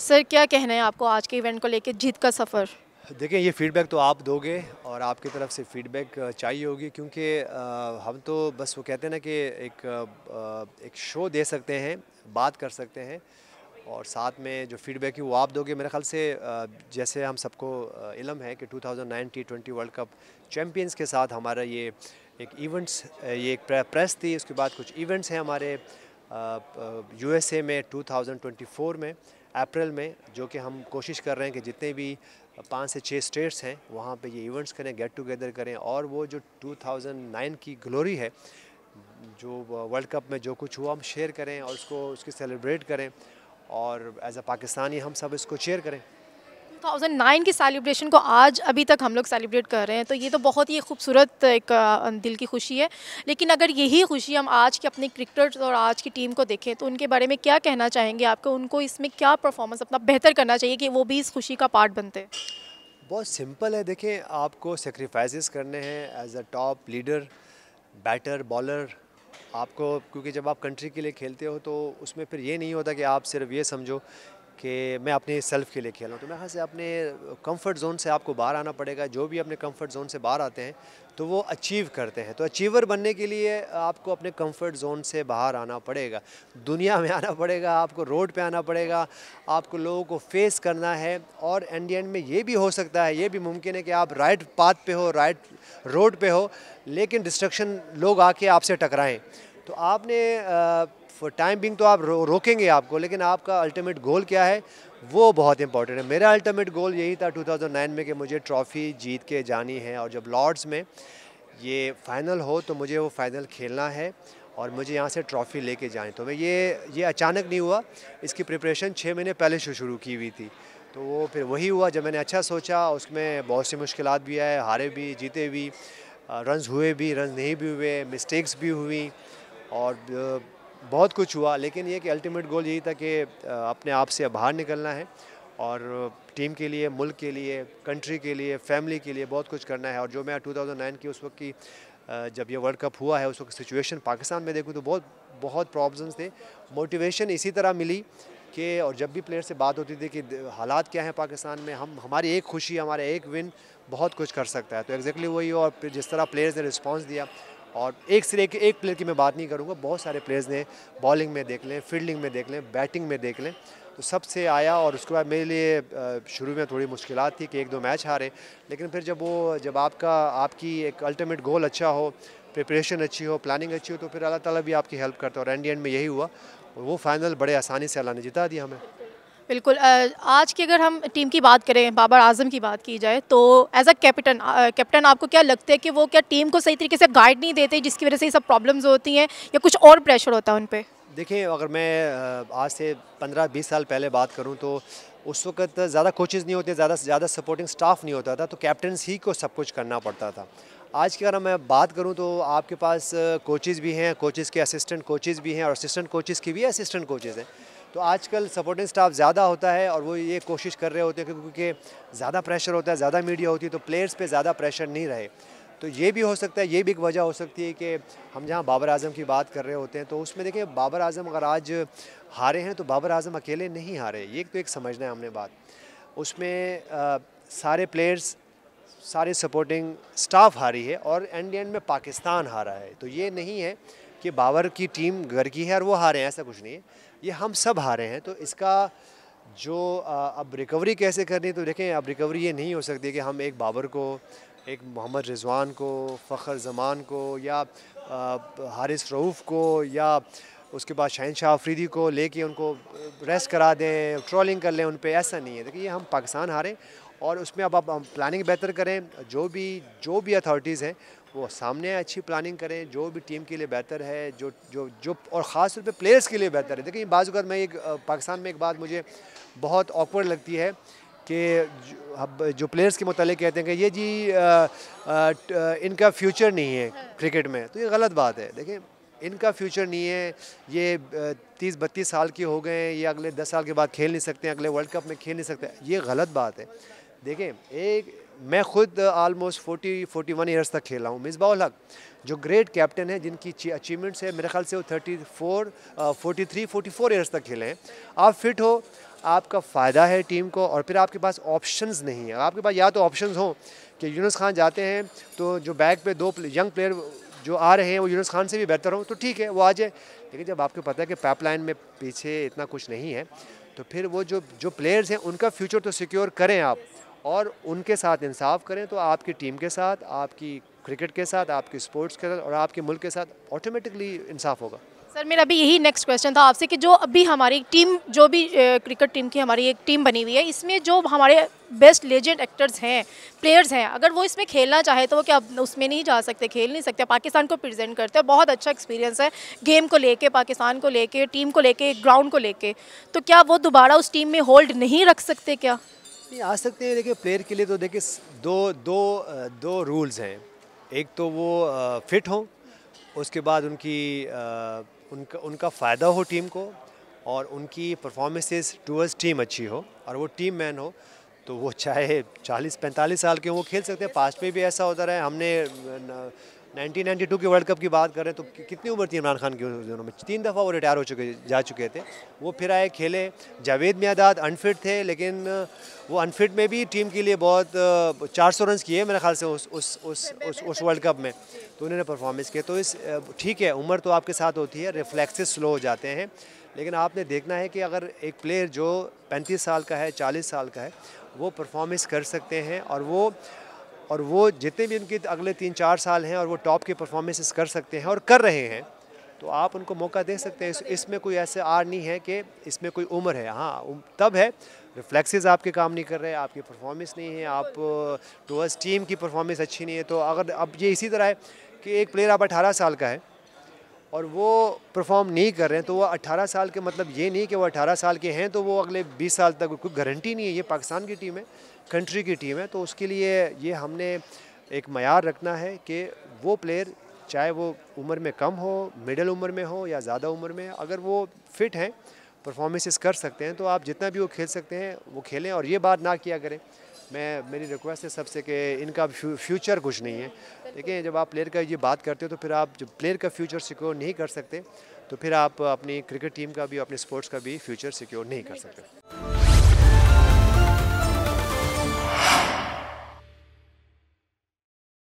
Sir क्या कहना है आपको आज के इवेंट को लेकर जीत का सफ़र देखिए ये फीडबैक तो आप दोगे और आपकी तरफ से फीडबैक चाहिए होगी क्योंकि हम तो बस वो कहते हैं ना कि एक एक शो दे सकते हैं बात कर सकते हैं और साथ में जो फीडबैक है वो आप दोगे मेरे ख्याल से जैसे हम सबको इलम है कि 2019 T twenty world cup champions के साथ हमारा ये एक इवेंट्स ये एक प्रेस थी उसके बाद कुछ इवेंट्स हैं हमारे यूएसए में 2024 में अप्रैल में जो कि हम कोशिश कर रहे हैं कि जितने भी पाँच से छः स्टेट्स हैं वहाँ पे ये इवेंट्स करें गेट टुगेदर करें और वो जो 2009 की ग्लोरी है जो वर्ल्ड कप में जो कुछ हुआ हम शेयर करें और उसको उसकी सेलिब्रेट करें और एज अ पाकिस्तानी हम सब इसको शेयर करें 2009 की सेलिब्रेशन को आज अभी तक हम लोग सेलिब्रेट कर रहे हैं तो ये तो बहुत ही खूबसूरत एक दिल की खुशी है लेकिन अगर यही खुशी हम आज के अपने क्रिकेटर्स और आज की टीम को देखें तो उनके बारे में क्या कहना चाहेंगे आपको उनको इसमें क्या परफॉर्मेंस अपना बेहतर करना चाहिए कि वो भी इस खुशी का पार्ट बनते हैं बहुत सिंपल है देखें आपको सेक्रीफाइस करने हैं as a top leader batter bowler आपको क्योंकि जब आप कंट्री के लिए खेलते हो तो उसमें फिर ये नहीं होता कि आप सिर्फ ये समझो कि मैं अपने सेल्फ के लिए खेल रहा हूँ तो मैं यहाँ से अपने कंफर्ट जोन से आपको बाहर आना पड़ेगा जो भी अपने कंफर्ट जोन से बाहर आते हैं तो वो अचीव करते हैं तो अचीवर बनने के लिए आपको अपने कंफर्ट जोन से बाहर आना पड़ेगा दुनिया में आना पड़ेगा आपको रोड पे आना पड़ेगा आपको लोगों को फेस करना है और एंड एंड में ये भी हो सकता है ये भी मुमकिन है कि आप राइट पाथ पर हो राइट रोड पर हो लेकिन डिस्ट्रक्शन लोग आके आपसे टकराएँ तो आपने फॉर टाइम बिंग तो आप रो, रोकेंगे आपको लेकिन आपका अल्टीमेट गोल क्या है वो बहुत इंपॉर्टेंट है मेरा अल्टीमेट गोल यही था 2009 में कि मुझे ट्रॉफ़ी जीत के जानी है और जब लॉर्ड्स में ये फ़ाइनल हो तो मुझे वो फ़ाइनल खेलना है और मुझे यहाँ से ट्रॉफ़ी लेके जाएँ तो मैं ये ये अचानक नहीं हुआ इसकी प्रिपरेशन छः महीने पहले से शुरू की हुई थी तो वो फिर वही हुआ जब मैंने अच्छा सोचा उसमें बहुत सी मुश्किल भी आए हारे भी जीते भी रन्स हुए भी रन नहीं भी हुए मिस्टेक्स भी हुई और बहुत कुछ हुआ लेकिन ये कि अल्टीमेट गोल यही था कि अपने आप से बाहर निकलना है और टीम के लिए मुल्क के लिए कंट्री के लिए फैमिली के लिए बहुत कुछ करना है और जो मैं 2009 की उस वक्त की जब ये वर्ल्ड कप हुआ है उस वक्त सिचुएशन पाकिस्तान में देखूँ तो बहुत बहुत प्रॉब्लम्स थे मोटिवेशन इसी तरह मिली कि और जब भी प्लेयर से बात होती थी कि हालात क्या हैं पाकिस्तान में हम हमारी एक खुशी हमारा एक विन बहुत कुछ कर सकता है तो एग्जैक्टली exactly वही और जिस तरह प्लेयर्स ने रिस्पॉन्स दिया और एक से के एक प्लेयर की मैं बात नहीं करूँगा बहुत सारे प्लेयर्स ने बॉलिंग में देख लें फील्डिंग में देख लें बैटिंग में देख लें तो सबसे आया और उसके बाद मेरे लिए शुरू में थोड़ी मुश्किल थी कि एक दो मैच हारे लेकिन फिर जब वो जब आपका आपकी एक अल्टीमेट गोल अच्छा हो प्रिपरेशन अच्छी हो प्लानिंग अच्छी हो तो फिर अल्लाह ताला भी आपकी हेल्प करता है और एंड एंड में यही हुआ और वो फाइनल बड़े आसानी से अल्लाह ने जिता दिया हमें बिल्कुल आज की अगर हम टीम की बात करें बाबर आजम की बात की जाए तो एज अ कैप्टन कैप्टन आपको क्या लगता है कि वो क्या टीम को सही तरीके से गाइड नहीं देते जिसकी वजह से ये सब प्रॉब्लम्स होती हैं या कुछ और प्रेशर होता है उन पर देखिए अगर मैं आज से 15-20 साल पहले बात करूं तो उस वक्त ज़्यादा कोचेज़ नहीं होते ज़्यादा से ज़्यादा सपोर्टिंग स्टाफ नहीं होता था तो कैप्टन ही को सब कुछ करना पड़ता था आज की अगर मैं बात करूं तो आपके पास कोचेज़ भी हैं कोचेज़ के असिस्टेंट कोचेज़ भी हैं और असिस्टेंट कोचेज़ के भी असिस्टेंट कोचेज़ हैं तो आजकल सपोर्टिंग स्टाफ ज़्यादा होता है और वो ये कोशिश कर रहे होते हैं क्योंकि ज़्यादा प्रेशर होता है ज़्यादा मीडिया होती है तो प्लेयर्स पे ज़्यादा प्रेशर नहीं रहे तो ये भी हो सकता है ये भी एक वजह हो सकती है कि हम जहाँ बाबर आजम की बात कर रहे होते हैं तो उसमें देखिए बाबर आजम अगर आज हारे हैं तो बाबर आजम अकेले नहीं हारे ये तो एक समझना है हमने बात उसमें सारे प्लेयर्स सारे सपोर्टिंग स्टाफ हारी है और एंड एंड में पाकिस्तान हारा है तो ये नहीं है कि बाबर की टीम घर की है और वो हारे हैं ऐसा कुछ नहीं है ये हम सब हारे हैं तो इसका जो अब रिकवरी कैसे करनी तो देखें अब रिकवरी ये नहीं हो सकती कि हम एक बाबर को एक मोहम्मद रिजवान को फ़खर जमान को या हारिस रऊफ़ को या उसके बाद शाहन शाह आफरीदी को लेके उनको रेस्ट करा दें ट्रॉलिंग कर लें उन पर ऐसा नहीं है देखिए ये हम पाकिस्तान हारें और उसमें अब अब हम प्लानिंग बेहतर करें जो भी जो भी अथॉरिटीज़ हैं वो सामने अच्छी प्लानिंग करें जो भी टीम के लिए बेहतर है जो जो जो और ख़ास तौर पे प्लेयर्स के लिए बेहतर है देखिए बाज़ात में एक पाकिस्तान में एक बात मुझे बहुत ऑकवर्ड लगती है कि अब जो प्लेयर्स के मतलब कहते हैं कि ये जी आ, आ, इनका फ्यूचर नहीं है क्रिकेट हाँ। में तो ये गलत बात है देखें इनका फ्यूचर नहीं है ये तीस बत्तीस साल के हो गए हैं ये अगले दस साल के बाद खेल नहीं सकते अगले वर्ल्ड कप में खेल नहीं सकते ये गलत बात है देखें एक मैं खुद almost forty forty one years तक खेला हूँ मिस बाउल हक जो ग्रेट कैप्टन है जिनकी अचीवमेंट्स है मेरे ख्याल से वो thirty four forty three forty four years तक खेले हैं आप फिट हो आपका फ़ायदा है टीम को और फिर आपके पास ऑप्शंस नहीं है आपके पास या तो ऑप्शंस हों कि यूनुस खान जाते हैं तो जो बैक पे दो यंग प्लेयर जो आ रहे हैं वो यूनुस खान से भी बेहतर हों तो ठीक है वो आ जाए लेकिन जब आपको पता है कि पाइपलाइन में पीछे इतना कुछ नहीं है तो फिर वो जो जो प्लेयर्स हैं उनका फ्यूचर तो सिक्योर करें आप और उनके साथ इंसाफ करें तो आपकी टीम के साथ आपकी क्रिकेट के साथ आपके स्पोर्ट्स के साथ और आपके मुल्क के साथ ऑटोमेटिकली इंसाफ होगा सर मेरा अभी यही नेक्स्ट क्वेश्चन था आपसे कि जो अभी हमारी टीम जो भी क्रिकेट टीम की हमारी एक टीम बनी हुई है इसमें जो हमारे बेस्ट लेजेंड एक्टर्स हैं प्लेयर्स हैं अगर वो इसमें खेलना चाहे तो वो क्या उसमें नहीं जा सकते खेल नहीं सकते पाकिस्तान को प्रेजेंट करते हैं बहुत अच्छा एक्सपीरियंस है गेम को लेके पाकिस्तान को लेके टीम को लेके ग्राउंड को लेके तो क्या वो दोबारा उस टीम में होल्ड नहीं रख सकते क्या नहीं आ सकते हैं देखिए प्लेयर के लिए तो देखिए दो दो दो रूल्स हैं एक तो वो फिट हों उसके बाद उनकी उनका उनका फ़ायदा हो टीम को और उनकी परफॉर्मेंसेस टूवर्स टीम अच्छी हो और वो टीम मैन हो तो वो चाहे 40-45 साल के हों वो खेल सकते हैं पास्ट में भी ऐसा होता रहा है हमने 1992 के वर्ल्ड कप की बात करें तो कितनी उम्र थी इमरान खान की दिनों में तीन दफ़ा वो रिटायर हो चुके जा चुके थे वो फिर आए खेले जावेद मियादाद अनफिट थे लेकिन वो अनफिट में भी टीम के लिए बहुत चार सौ रन किए मेरे ख्याल से उस उस उस उस, उस वर्ल्ड कप में तो उन्होंने परफॉर्मेंस किया तो इस ठीक है उम्र तो आपके साथ होती है रिफ्लेक्सेस स्लो हो जाते हैं लेकिन आपने देखना है कि अगर एक प्लेयर जो पैंतीस साल का है चालीस साल का है वो परफॉर्मेंस कर सकते हैं और वो और वो जितने भी उनके अगले तीन चार साल हैं और वो टॉप के परफॉर्मेंसेस कर सकते हैं और कर रहे हैं तो आप उनको मौका दे सकते हैं इसमें कोई ऐसे आर नहीं है कि इसमें कोई उम्र है हाँ तब है रिफ्लेक्सेस आपके काम नहीं कर रहे आपकी परफॉर्मेंस नहीं है आप टूअर्स टीम की परफॉर्मेंस अच्छी नहीं है तो अगर अब ये इसी तरह है कि एक प्लेयर आप अठारह साल का है और वो परफॉर्म नहीं कर रहे हैं तो वो 18 साल के मतलब ये नहीं कि वो 18 साल के हैं तो वो अगले 20 साल तक कोई गारंटी नहीं है ये पाकिस्तान की टीम है कंट्री की टीम है तो उसके लिए ये हमने एक मैार रखना है कि वो प्लेयर चाहे वो उम्र में कम हो मिडल उम्र में हो या ज़्यादा उम्र में अगर वो फिट हैं परफॉर्मेंसेस कर सकते हैं तो आप जितना भी वो खेल सकते हैं वो खेलें और ये बात ना किया करें मैं मेरी रिक्वेस्ट है सबसे कि इनका फ्यूचर कुछ नहीं है देखिए जब आप प्लेयर का ये बात करते हो तो फिर आप जब प्लेयर का फ्यूचर सिक्योर नहीं कर सकते तो फिर आप अपनी क्रिकेट टीम का भी अपने स्पोर्ट्स का भी फ्यूचर सिक्योर नहीं कर सकते